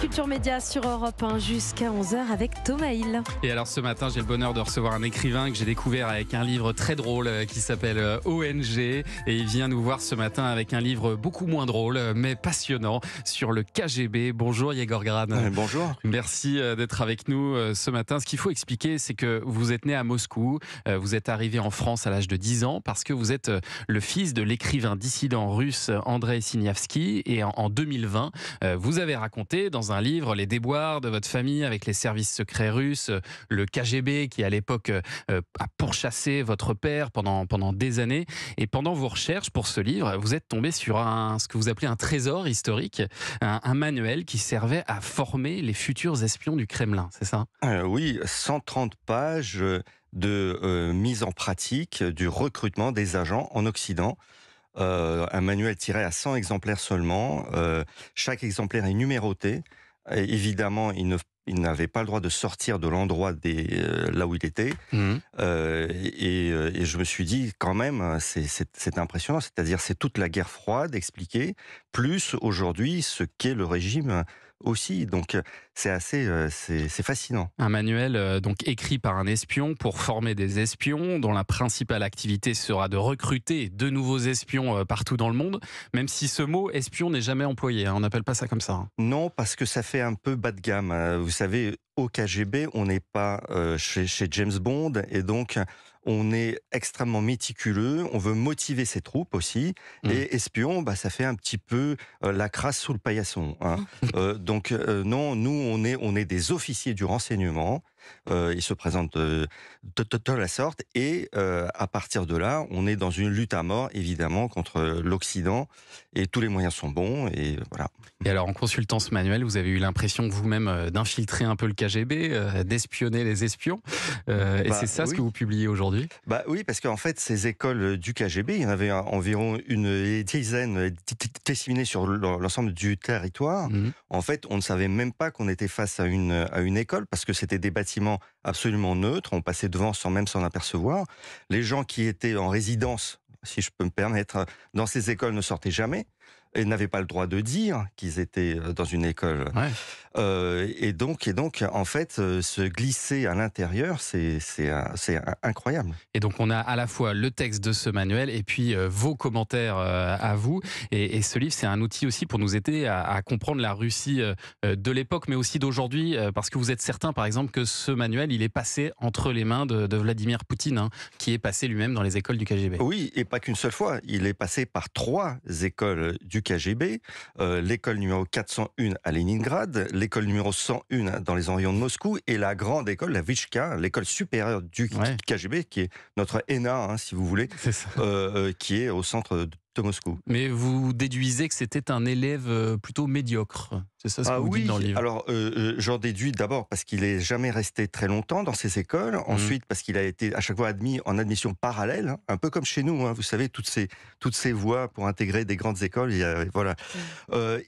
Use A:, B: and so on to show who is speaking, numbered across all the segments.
A: Culture Média sur Europe 1 jusqu'à 11h avec Thomas Hill. Et alors ce matin, j'ai le bonheur de recevoir un écrivain que j'ai découvert avec un livre très drôle euh, qui s'appelle euh, ONG. Et il vient nous voir ce matin avec un livre beaucoup moins drôle, euh, mais passionnant, sur le KGB. Bonjour Yegor Gran. bonjour. Merci d'être avec nous ce matin. Ce qu'il faut expliquer, c'est que vous êtes né à Moscou, vous êtes arrivé en France à l'âge de 10 ans parce que vous êtes le fils de l'écrivain dissident russe Andrei Sinyavski Et en 2020, vous avez raconté dans un livre les déboires de votre famille avec les services secrets russes, euh, le KGB qui à l'époque euh, euh, a pourchassé votre père pendant, pendant des années. Et pendant vos recherches pour ce livre, vous êtes tombé sur un, ce que vous appelez un trésor historique, un, manuel qui servait à former les futurs espions du Kremlin, c'est ça
B: Oui, 130 pages de mise en pratique du recrutement des agents en Occident euh, un manuel tiré à 100 exemplaires seulement. Euh, chaque exemplaire est numéroté. évidemment, il n'avait pas le droit de sortir de l'endroit euh, là où il était. Mmh. et, et, je me suis dit, quand même, c'est impressionnant. C'est-à-dire, c'est toute la guerre froide expliquée, plus aujourd'hui ce qu'est le régime aussi. Donc euh, c'est assez euh, c'est fascinant.
A: Un manuel euh, donc écrit par un espion pour former des espions dont la principale activité sera de recruter de nouveaux espions partout dans le monde, même si ce mot espion n'est jamais employé. Hein. on n'appelle pas ça comme ça. Hein. Non, parce
B: que ça fait un peu bas de gamme. Vous savez, au KGB, on n'est pas euh, chez, James Bond, et donc on est extrêmement méticuleux, on veut motiver ses troupes aussi, mmh. et espion, bah, ça fait un petit peu euh, la crasse sous le paillasson. Hein. Euh, donc non, nous, on est, on est des officiers du renseignement, euh, il se présente euh, de, de, la sorte, et euh, à partir de là, on est dans une lutte à mort, évidemment, contre l'Occident, et tous les moyens sont bons, et voilà.
A: Et alors, en consultant ce manuel, vous avez eu l'impression vous-même d'infiltrer un peu le KGB, d'espionner les espions, et bah c'est ça ce que vous publiez aujourd'hui
B: Bah oui, parce qu'en fait, ces écoles du KGB, il y en avait environ une dizaine disséminées sur l'ensemble du territoire. Mmh. En fait, on ne savait même pas qu'on était face à une, à une école, parce que c'était des bâtiments absolument neutre, on passait devant sans même s'en apercevoir. Les gens qui étaient en résidence, si je peux me permettre, dans ces écoles ne sortaient jamais n'avaient pas le droit de dire qu'ils étaient euh, dans une école. Euh, et donc, et donc, en fait, euh, se glisser à l'intérieur, c'est incroyable.
A: Et donc, on a à la fois le texte de ce manuel et puis vos commentaires à vous. Et, ce livre, c'est un outil aussi pour nous aider à, comprendre la Russie de l'époque, mais aussi d'aujourd'hui, parce que vous êtes certain, par exemple, que ce manuel, il est passé entre les mains de, Vladimir Poutine, hein, qui est passé lui-même dans les écoles du KGB.
B: Oui, et pas qu'une seule fois. Il est passé par trois écoles du KGB, euh, l'école numéro 401 à Leningrad, l'école numéro 101 dans les environs de Moscou et la grande école, la Vichka, l'école supérieure du KGB, qui est notre ENA, hein, si vous voulez, euh, euh, qui est au centre de Moscou.
A: Mais vous déduisez que c'était un élève euh, plutôt médiocre, c'est ça ce que ah vous oui. dites dans le livre
B: Alors euh, euh, j'en déduis d'abord parce qu'il est jamais resté très longtemps dans ces écoles, mhm. ensuite parce qu'il a été à chaque fois admis en admission parallèle, hein, un peu comme chez nous, hein. vous savez toutes ces toutes ces voies pour intégrer des grandes écoles, et, voilà.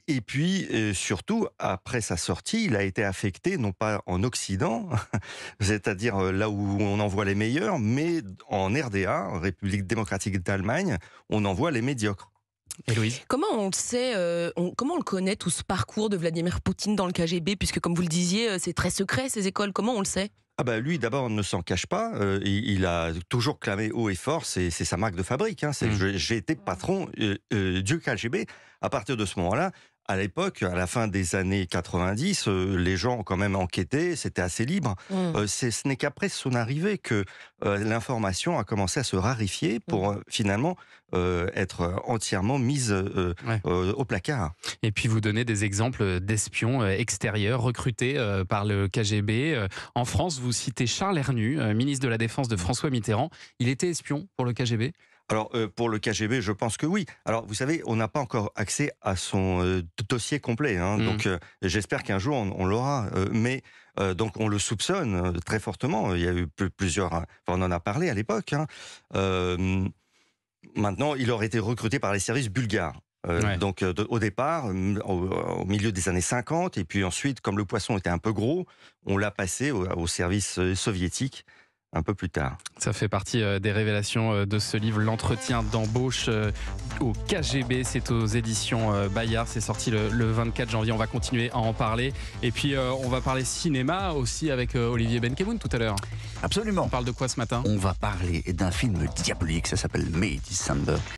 B: et puis surtout après sa sortie, il a été affecté non pas en Occident, c'est-à-dire là où on envoie les meilleurs, mais en RDA, République démocratique d'Allemagne, on envoie les médiocres. Comment on le sait, euh, comment on le connaît tout ce parcours de Vladimir Poutine dans le KGB Puisque, comme vous le disiez, euh, c'est très secret ces écoles. Comment on le sait ah bah lui d'abord on ne s'en cache pas, euh, il, a toujours clamé haut et fort, c'est sa marque de fabrique, hein, mm. j'ai été patron du KGB. À partir de ce moment-là, à l'époque, à la fin des années 90, euh, les gens ont quand même enquêté, c'était assez libre. Mmh. Euh, ce n'est qu'après son arrivée que euh, l'information a commencé à se rarifier mmh. pour finalement être entièrement mise au placard.
A: Et puis vous donnez des exemples d'espions extérieurs recrutés par le KGB. En France, vous citez Charles Hernu, ministre de la Défense de François Mitterrand. Il était espion pour le KGB alors, euh, pour le KGB, je pense que oui.
B: Alors, vous savez, on n'a pas encore accès à son euh, dossier complet. Hein. Mm. Donc, euh, j'espère qu'un jour, on, l'aura. mais donc on le soupçonne très fortement. Il y a eu plusieurs. Hein. on en a parlé à l'époque. Hein. maintenant, il aurait été recruté par les services bulgares. Donc au départ, au, milieu des années 50, et puis ensuite, comme le poisson était un peu gros, on l'a passé au service soviétique un peu plus tard.
A: Ça fait partie euh, des révélations euh, de ce livre, l'entretien d'embauche euh, au KGB. C'est aux éditions Bayard. C'est sorti le, 24 janvier. On va continuer à en parler. Et puis, on va parler cinéma aussi avec Olivier Benkemoun tout à l'heure. Absolument. On parle de quoi ce matin On va parler d'un film diabolique. Ça s'appelle May December.